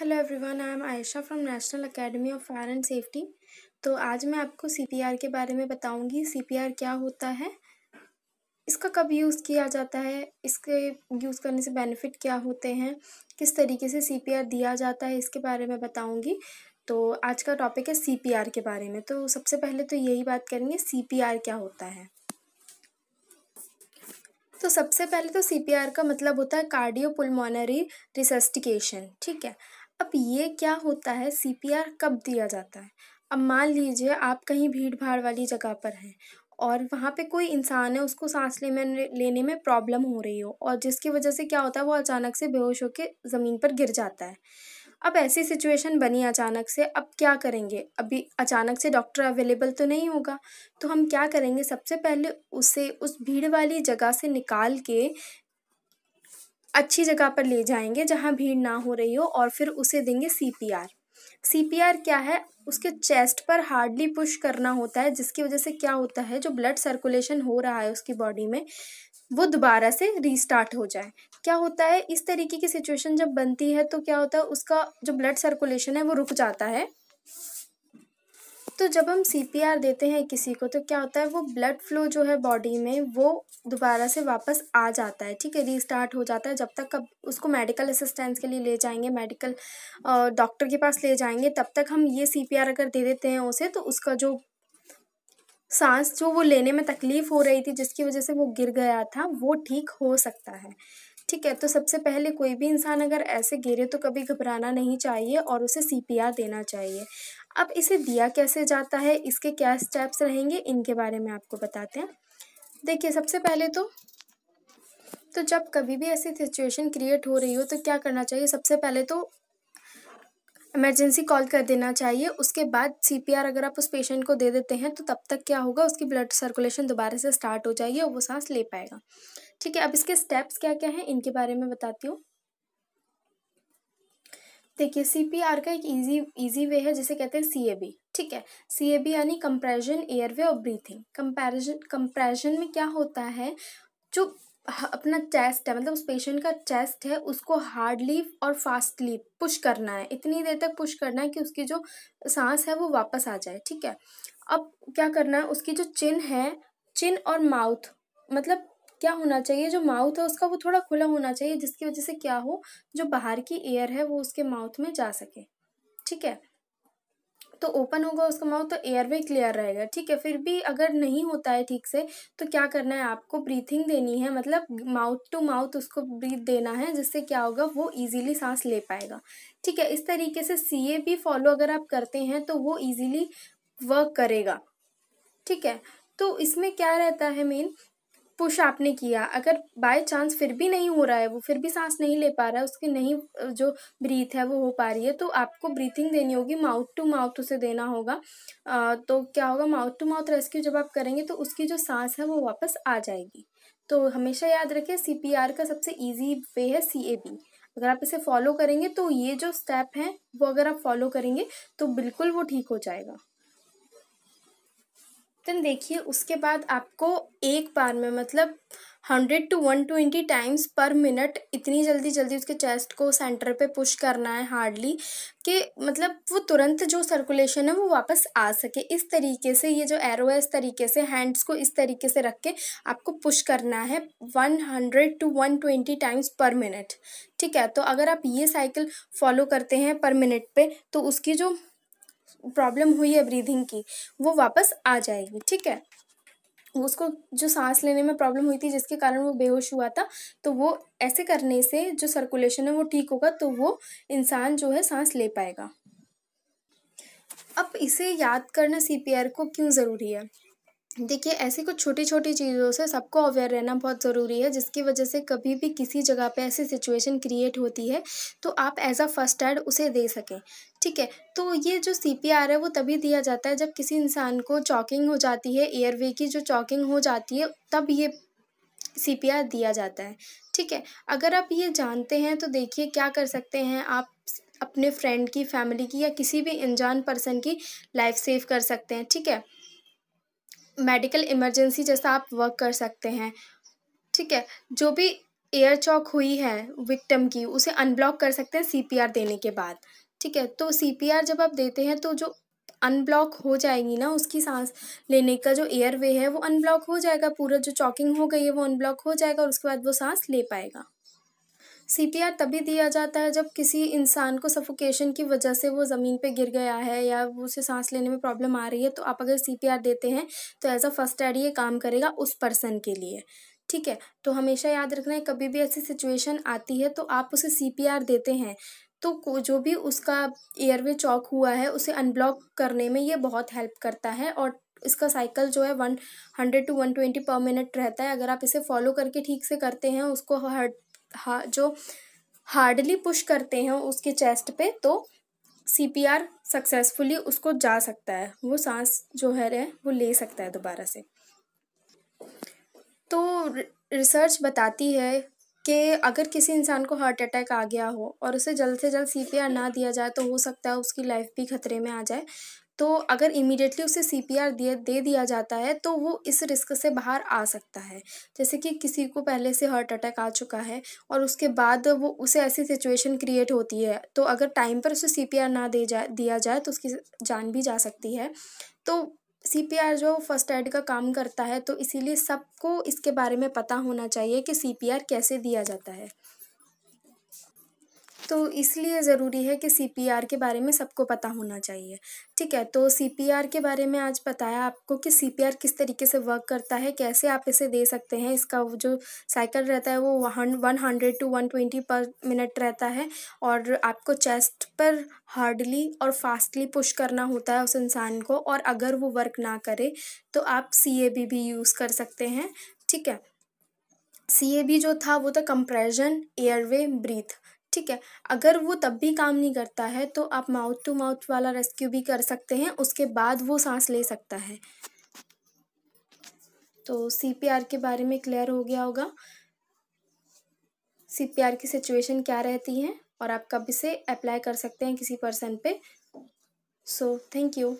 hello everyone I am Ayesha from national academy of fire and safety तो आज मैं आपको सीपीआर के बारे में बताऊंगी सीपीआर क्या होता है इसका कब यूज़ किया जाता है इसके यूज़ करने से बेनिफिट क्या होते हैं किस तरीके से सीपीआर दिया जाता है इसके बारे में बताऊंगी तो आज का टॉपिक है सी के बारे में तो सबसे पहले तो यही बात करेंगे सी क्या होता है तो सबसे पहले तो सी का मतलब होता है कार्डियो पुलमोनरी रिसस्टिकेशन ठीक है अब ये क्या होता है सी पी आर कब दिया जाता है अब मान लीजिए आप कहीं भीड़ भाड़ वाली जगह पर हैं और वहाँ पे कोई इंसान है उसको सांस ले में लेने में प्रॉब्लम हो रही हो और जिसकी वजह से क्या होता है वो अचानक से बेहोश होकर ज़मीन पर गिर जाता है अब ऐसी सिचुएशन बनी अचानक से अब क्या करेंगे अभी अचानक से डॉक्टर अवेलेबल तो नहीं होगा तो हम क्या करेंगे सबसे पहले उसे उस भीड़ वाली जगह से निकाल के अच्छी जगह पर ले जाएंगे जहाँ भीड़ ना हो रही हो और फिर उसे देंगे C P R C P R क्या है उसके चेस्ट पर हार्डली पुश करना होता है जिसकी वजह से क्या होता है जो ब्लड सर्कुलेशन हो रहा है उसकी बॉडी में वो दोबारा से रीस्टार्ट हो जाए क्या होता है इस तरीके की सिचुएशन जब बनती है तो क्या होता है उसका जो ब्लड सर्कुलेशन है वो रुक जाता है तो जब हम सी देते हैं किसी को तो क्या होता है वो ब्लड फ्लो जो है बॉडी में वो दोबारा से वापस आ जाता है ठीक है रीस्टार्ट हो जाता है जब तक कब उसको मेडिकल असिस्टेंस के लिए ले जाएंगे मेडिकल डॉक्टर के पास ले जाएंगे तब तक हम ये सी अगर दे देते हैं उसे तो उसका जो सांस जो वो लेने में तकलीफ़ हो रही थी जिसकी वजह से वो गिर गया था वो ठीक हो सकता है ठीक है तो सबसे पहले कोई भी इंसान अगर ऐसे गिरे तो कभी घबराना नहीं चाहिए और उसे सी देना चाहिए अब इसे दिया कैसे जाता है इसके क्या स्टेप्स रहेंगे इनके बारे में आपको बताते हैं देखिए सबसे पहले तो तो जब कभी भी ऐसी सिचुएशन क्रिएट हो रही हो तो क्या करना चाहिए सबसे पहले तो इमरजेंसी कॉल कर देना चाहिए उसके बाद सीपीआर अगर आप उस पेशेंट को दे देते हैं तो तब तक क्या होगा उसकी ब्लड सर्कुलेशन दोबारा से स्टार्ट हो जाएगी और वो सांस ले पाएगा ठीक है अब इसके स्टेप्स क्या क्या हैं इनके बारे में बताती हूँ देखिए सी पी आर का एक इजी इजी वे है जिसे कहते हैं सी ए बी ठीक है सी ए बी यानी कंप्रेशन एयरवे और ब्रीथिंग कंपेरिजन कंप्रेशन में क्या होता है जो अपना चेस्ट है मतलब उस पेशेंट का चेस्ट है उसको हार्डली और फास्टली पुश करना है इतनी देर तक पुश करना है कि उसकी जो सांस है वो वापस आ जाए ठीक है अब क्या करना है उसकी जो चिन है चिन और माउथ मतलब क्या होना चाहिए जो माउथ है उसका वो थोड़ा खुला होना चाहिए जिसकी वजह से क्या हो जो बाहर की एयर है वो उसके माउथ में जा सके ठीक है तो ओपन होगा उसका माउथ तो एयर वे क्लियर रहेगा ठीक है फिर भी अगर नहीं होता है ठीक से तो क्या करना है आपको ब्रीथिंग देनी है मतलब माउथ टू माउथ उसको ब्रीथ देना है जिससे क्या होगा वो इजीली सांस ले पाएगा ठीक है इस तरीके से सी ए भी फॉलो अगर आप करते हैं तो वो इजीली वर्क करेगा ठीक है तो इसमें क्या रहता है मेन पुश आपने किया अगर बाय चांस फिर भी नहीं हो रहा है वो फिर भी सांस नहीं ले पा रहा है उसकी नहीं जो ब्रीथ है वो हो पा रही है तो आपको ब्रीथिंग देनी होगी माउथ टू माउथ उसे देना होगा आ, तो क्या होगा माउथ टू माउथ रेस्क्यू जब आप करेंगे तो उसकी जो सांस है वो वापस आ जाएगी तो हमेशा याद रखें सी का सबसे ईजी वे है सी अगर आप इसे फॉलो करेंगे तो ये जो स्टेप हैं वो अगर आप फॉलो करेंगे तो बिल्कुल वो ठीक हो जाएगा देन देखिए उसके बाद आपको एक बार में मतलब hundred to one twenty times per minute इतनी जल्दी जल्दी उसके चेस्ट को सेंटर पे पुश करना है हार्डली कि मतलब वो तुरंत जो सर्कुलेशन है वो वापस आ सके इस तरीके से ये जो एरो है इस तरीके से हैंड्स को इस तरीके से रख के आपको पुश करना है one hundred to one twenty times per minute ठीक है तो अगर आप ये साइकिल फॉलो करते हैं पर मिनट पे तो उसकी जो प्रॉब्लम हुई है ब्रीदिंग की वो वापस आ जाएगी ठीक है उसको जो सांस लेने में प्रॉब्लम हुई थी जिसके कारण वो बेहोश हुआ था तो वो ऐसे करने से जो सर्कुलेशन है वो ठीक होगा तो वो इंसान जो है सांस ले पाएगा अब इसे याद करना सीपीआर को क्यों ज़रूरी है देखिए ऐसी कुछ छोटी छोटी चीज़ों से सबको अवेयर रहना बहुत ज़रूरी है जिसकी वजह से कभी भी किसी जगह पे ऐसी सिचुएशन क्रिएट होती है तो आप एज अ फर्स्ट एड उसे दे सकें ठीक है तो ये जो सी पी आर है वो तभी दिया जाता है जब किसी इंसान को चॉकिंग हो जाती है एयरवे की जो चॉकिंग हो जाती है तब ये सी पी आर दिया जाता है ठीक है अगर आप ये जानते हैं तो देखिए क्या कर सकते हैं आप अपने फ्रेंड की फैमिली की या किसी भी अनजान पर्सन की लाइफ सेव कर सकते हैं ठीक है मेडिकल इमरजेंसी जैसा आप वर्क कर सकते हैं ठीक है जो भी एयर चौक हुई है विक्टम की उसे अनब्लॉक कर सकते हैं सीपीआर देने के बाद ठीक है तो सीपीआर जब आप देते हैं तो जो अनब्लॉक हो जाएगी ना उसकी सांस लेने का जो एयर वे है वो अनब्लॉक हो जाएगा पूरा जो चॉकिंग हो गई है वो अनब्लॉक हो जाएगा और उसके बाद वो सांस ले पाएगा सी तभी दिया जाता है जब किसी इंसान को सफोकेशन की वजह से वो ज़मीन पे गिर गया है या उसे सांस लेने में प्रॉब्लम आ रही है तो आप अगर सी देते हैं तो एज अ फर्स्ट एड ये काम करेगा उस पर्सन के लिए ठीक है तो हमेशा याद रखना है कभी भी ऐसी सिचुएशन आती है तो आप उसे सी देते हैं तो जो भी उसका एयरवे चौक हुआ है उसे अनब्लॉक करने में ये बहुत हेल्प करता है और इसका साइकिल जो है one hundred to one twenty per minute रहता है अगर आप इसे फॉलो करके ठीक से करते हैं उसको हर हा, जो हार्डली पुश करते हैं उसके चेस्ट पे तो सीपीआर सक्सेसफुली उसको जा सकता है वो सांस जो है वो ले सकता है दोबारा से तो रिसर्च बताती है कि अगर किसी इंसान को हार्ट अटैक आ गया हो और उसे जल्द से जल्द सीपीआर ना दिया जाए तो हो सकता है उसकी लाइफ भी खतरे में आ जाए तो अगर इमीडिएटली उसे सी पी आर दिए दे दिया जाता है तो वो इस रिस्क से बाहर आ सकता है जैसे कि किसी को पहले से हार्ट अटैक आ चुका है और उसके बाद वो उसे ऐसी सिचुएशन क्रिएट होती है तो अगर टाइम पर उसे सी पी आर ना दे जा दिया जाए तो उसकी जान भी जा सकती है तो सी पी आर जो फर्स्ट एड का काम करता है तो इसीलिए सबको इसके बारे में पता होना चाहिए कि सी पी आर कैसे दिया जाता है तो इसलिए ज़रूरी है कि सी के बारे में सबको पता होना चाहिए ठीक है तो सी के बारे में आज बताया आपको कि सी किस तरीके से वर्क करता है कैसे आप इसे दे सकते हैं इसका जो साइकिल रहता है वो one one hundred to one twenty per minute रहता है और आपको चेस्ट पर हार्डली और फास्टली पुश करना होता है उस इंसान को और अगर वो वर्क ना करे तो आप सी ए बी भी यूज़ कर सकते हैं ठीक है सी ए बी जो था वो था कंप्रेशन एयरवे ब्रीथ ठीक है अगर वो तब भी काम नहीं करता है तो आप माउथ टू माउथ वाला रेस्क्यू भी कर सकते हैं उसके बाद वो सांस ले सकता है तो सीपीआर के बारे में क्लियर हो गया होगा सीपीआर की सिचुएशन क्या रहती है और आप कब इसे अप्लाई कर सकते हैं किसी पर्सन पे सो थैंक यू